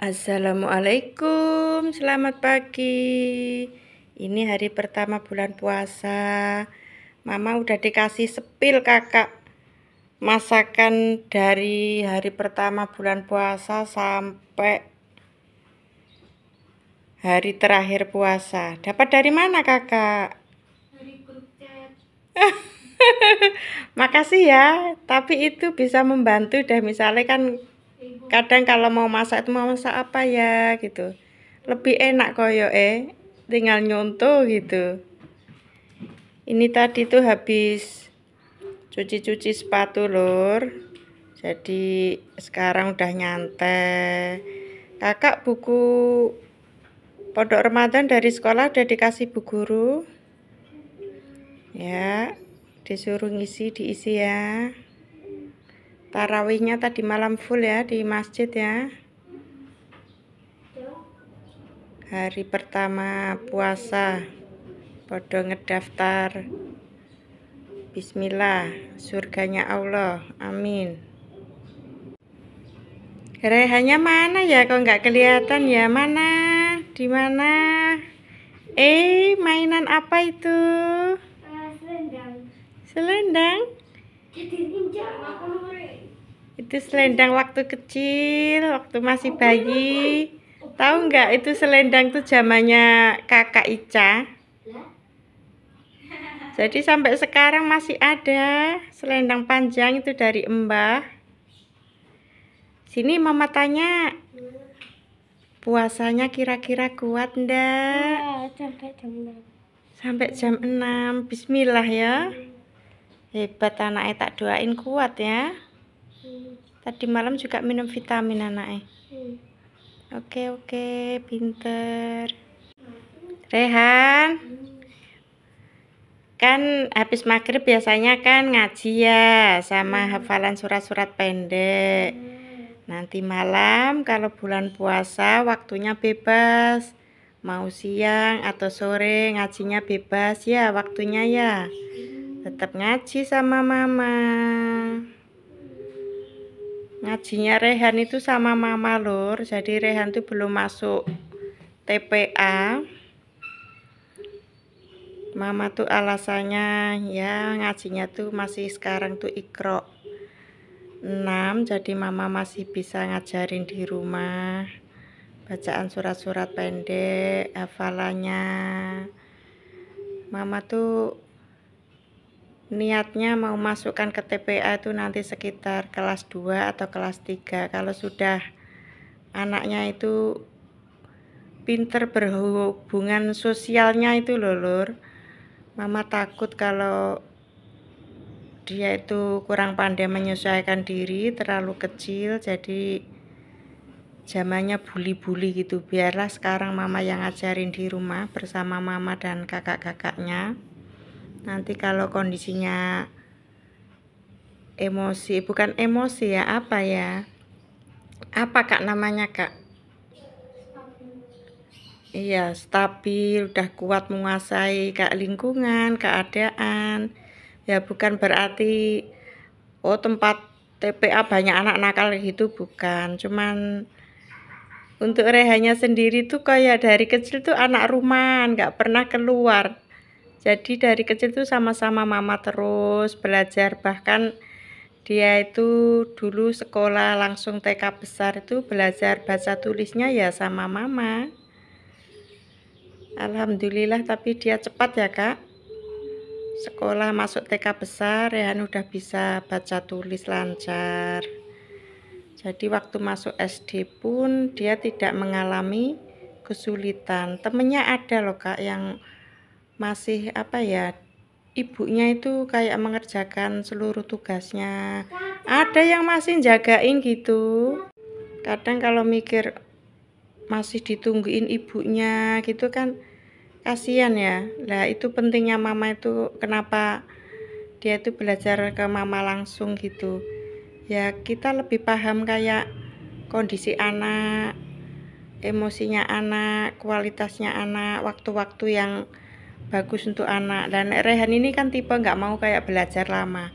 Assalamualaikum, selamat pagi. Ini hari pertama bulan puasa. Mama udah dikasih sepil kakak. Masakan dari hari pertama bulan puasa sampai hari terakhir puasa. Dapat dari mana kakak? Dari Makasih ya, tapi itu bisa membantu dah misalnya kan kadang kalau mau masak itu mau masak apa ya gitu lebih enak koyo eh tinggal nyontoh gitu ini tadi tuh habis cuci-cuci sepatu lor jadi sekarang udah nyantai kakak buku pondok Ramadan dari sekolah udah dikasih bu guru ya disuruh ngisi diisi ya tarawihnya tadi malam full ya di masjid ya hari pertama puasa podo ngedaftar bismillah surganya Allah amin Rehanya mana ya kok nggak kelihatan ya mana di mana eh mainan apa itu eh, selendang selendang itu selendang waktu kecil, waktu masih oh, iya, bayi. Iya. Oh, Tahu nggak iya. itu selendang tuh zamannya kakak Ica? Jadi sampai sekarang masih ada selendang panjang itu dari Mbah. Sini mama tanya, puasanya kira-kira kuat ndak? Sampai jam 6. Sampai jam 6. Bismillah ya. Hebat anaknya tak doain kuat ya. Hmm. Tadi malam juga minum vitamin anaknya. Hmm. Oke oke, pinter. Rehan, kan habis maghrib biasanya kan ngaji ya sama hmm. hafalan surat-surat pendek. Nanti malam kalau bulan puasa waktunya bebas. Mau siang atau sore ngajinya bebas ya waktunya ya tetap ngaji sama mama ngajinya Rehan itu sama mama lor jadi Rehan tuh belum masuk TPA mama tuh alasannya ya ngajinya tuh masih sekarang tuh ikro 6 jadi mama masih bisa ngajarin di rumah bacaan surat-surat pendek hafalannya mama tuh niatnya mau masukkan ke TPA itu nanti sekitar kelas 2 atau kelas 3 kalau sudah anaknya itu pinter berhubungan sosialnya itu loh lur mama takut kalau dia itu kurang pandai menyesuaikan diri terlalu kecil jadi zamannya bully-bully gitu biarlah sekarang mama yang ngajarin di rumah bersama mama dan kakak-kakaknya nanti kalau kondisinya emosi bukan emosi ya apa ya apa kak namanya kak iya stabil udah kuat menguasai kak lingkungan keadaan ya bukan berarti oh tempat TPA banyak anak nakal gitu bukan cuman untuk rehanya sendiri tuh kayak dari kecil tuh anak rumah, nggak pernah keluar jadi dari kecil tuh sama-sama mama terus belajar bahkan dia itu dulu sekolah langsung TK besar itu belajar baca tulisnya ya sama mama Alhamdulillah tapi dia cepat ya kak sekolah masuk TK besar Rehan ya, udah bisa baca tulis lancar jadi waktu masuk SD pun dia tidak mengalami kesulitan temennya ada loh kak yang masih apa ya ibunya itu kayak mengerjakan seluruh tugasnya ada yang masih jagain gitu kadang kalau mikir masih ditungguin ibunya gitu kan kasihan ya lah itu pentingnya mama itu kenapa dia itu belajar ke mama langsung gitu ya kita lebih paham kayak kondisi anak emosinya anak kualitasnya anak waktu-waktu yang bagus untuk anak dan Rehan ini kan tipe nggak mau kayak belajar lama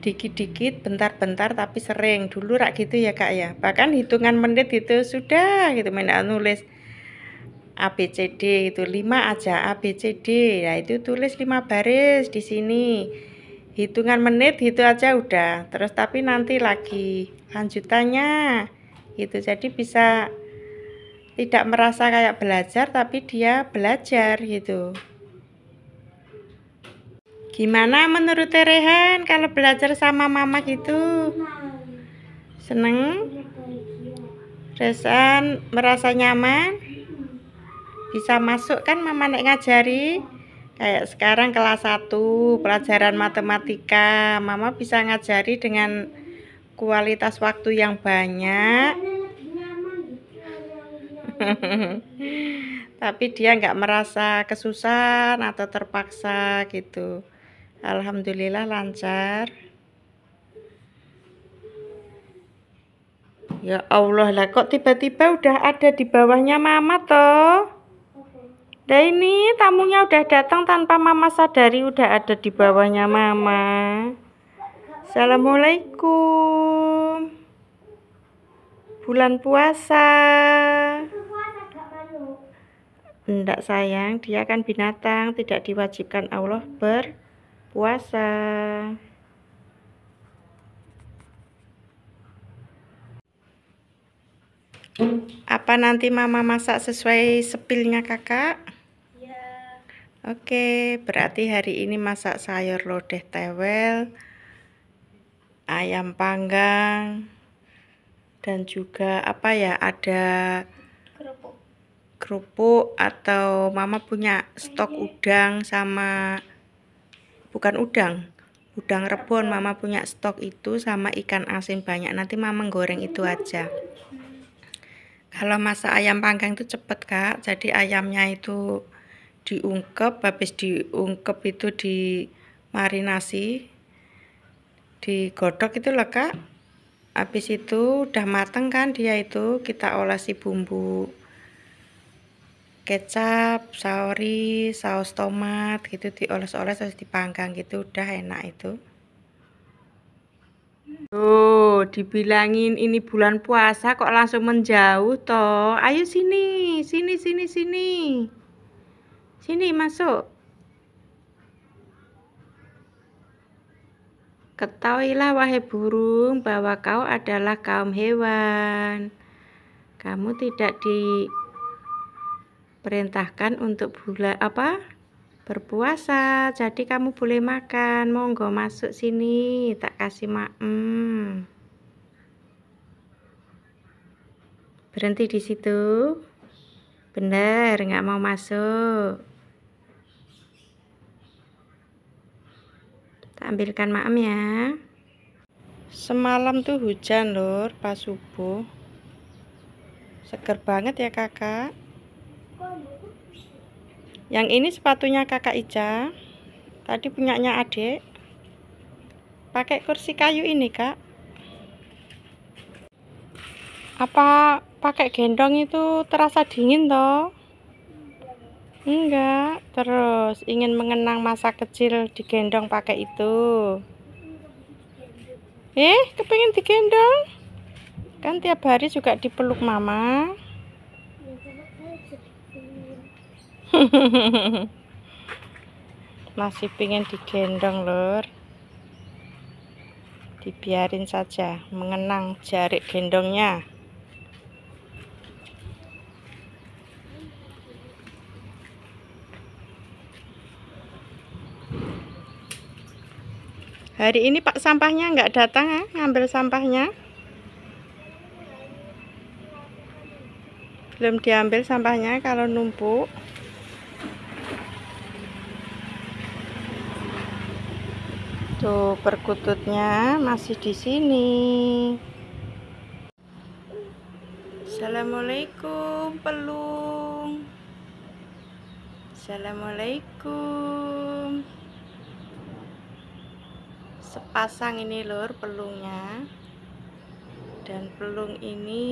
dikit-dikit bentar-bentar tapi sering dulu rak gitu ya kak ya bahkan hitungan menit itu sudah gitu main nulis ABCD itu lima aja ABCD ya nah, itu tulis lima baris di sini hitungan menit itu aja udah terus tapi nanti lagi lanjutannya itu jadi bisa tidak merasa kayak belajar tapi dia belajar gitu Gimana menurut Terehan kalau belajar sama mama gitu? Seneng? Resan merasa nyaman? Bisa masuk kan mama naik ngajari? Kayak sekarang kelas 1 pelajaran matematika Mama bisa ngajari dengan kualitas waktu yang banyak tapi dia nggak merasa kesusahan atau terpaksa gitu Alhamdulillah lancar Ya Allah lah kok tiba-tiba udah ada di bawahnya mama toh Nah ini tamunya udah datang tanpa mama sadari udah ada di bawahnya mama Assalamualaikum Bulan puasa Enggak sayang, dia kan binatang, tidak diwajibkan Allah ber puasa. Apa nanti mama masak sesuai sepilnya kakak? Ya. Oke, berarti hari ini masak sayur lodeh tewel, ayam panggang, dan juga apa ya ada kerupuk, kerupuk atau mama punya stok iya. udang sama bukan udang udang rebon mama punya stok itu sama ikan asin banyak nanti mama goreng itu aja kalau masak ayam panggang itu cepet kak jadi ayamnya itu diungkep habis diungkep itu di marinasi digodok itu loh kak habis itu udah mateng kan dia itu kita olesi bumbu kecap, sauri, saus tomat gitu dioles-oles terus dipanggang gitu udah enak itu. Tuh, dibilangin ini bulan puasa kok langsung menjauh toh. Ayo sini, sini sini sini. Sini masuk. Ketahuilah wahai burung bahwa kau adalah kaum hewan. Kamu tidak di perintahkan untuk bula, apa berpuasa jadi kamu boleh makan monggo masuk sini tak kasih maem berhenti di situ bener nggak mau masuk tak ambilkan maem ya semalam tuh hujan lor pas subuh seger banget ya kakak yang ini sepatunya kakak Ica. Tadi punyanya adik. Pakai kursi kayu ini, Kak. Apa pakai gendong itu terasa dingin, toh? Enggak. Terus ingin mengenang masa kecil digendong pakai itu. Eh, kepengen digendong? Kan tiap hari juga dipeluk mama. masih pingin digendong lor dibiarin saja mengenang jarik gendongnya hari ini pak sampahnya nggak datang ya ngambil sampahnya belum diambil sampahnya kalau numpuk tuh perkututnya masih di sini. Assalamualaikum, pelung. Assalamualaikum. Sepasang ini lur pelungnya. Dan pelung ini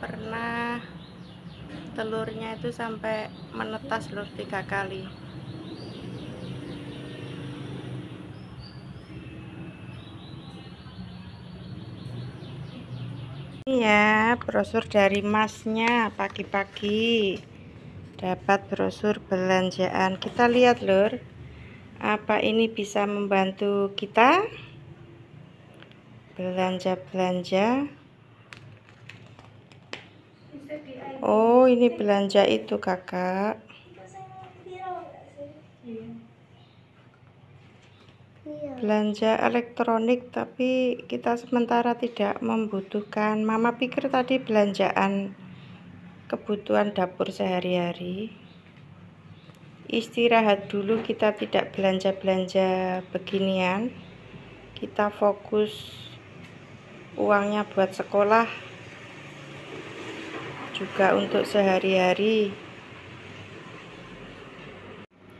pernah telurnya itu sampai menetas lur tiga kali. ini ya brosur dari masnya pagi-pagi dapat brosur belanjaan kita lihat lur apa ini bisa membantu kita belanja-belanja oh ini belanja itu kakak belanja elektronik tapi kita sementara tidak membutuhkan mama pikir tadi belanjaan kebutuhan dapur sehari-hari istirahat dulu kita tidak belanja-belanja beginian kita fokus uangnya buat sekolah juga untuk sehari-hari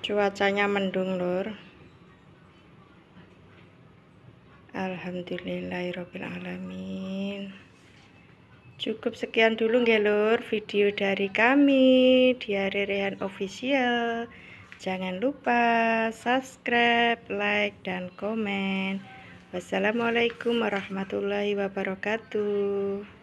cuacanya mendung lor alamin Cukup sekian dulu ngelur video dari kami Diare Rehan Official Jangan lupa subscribe, like, dan komen Wassalamualaikum warahmatullahi wabarakatuh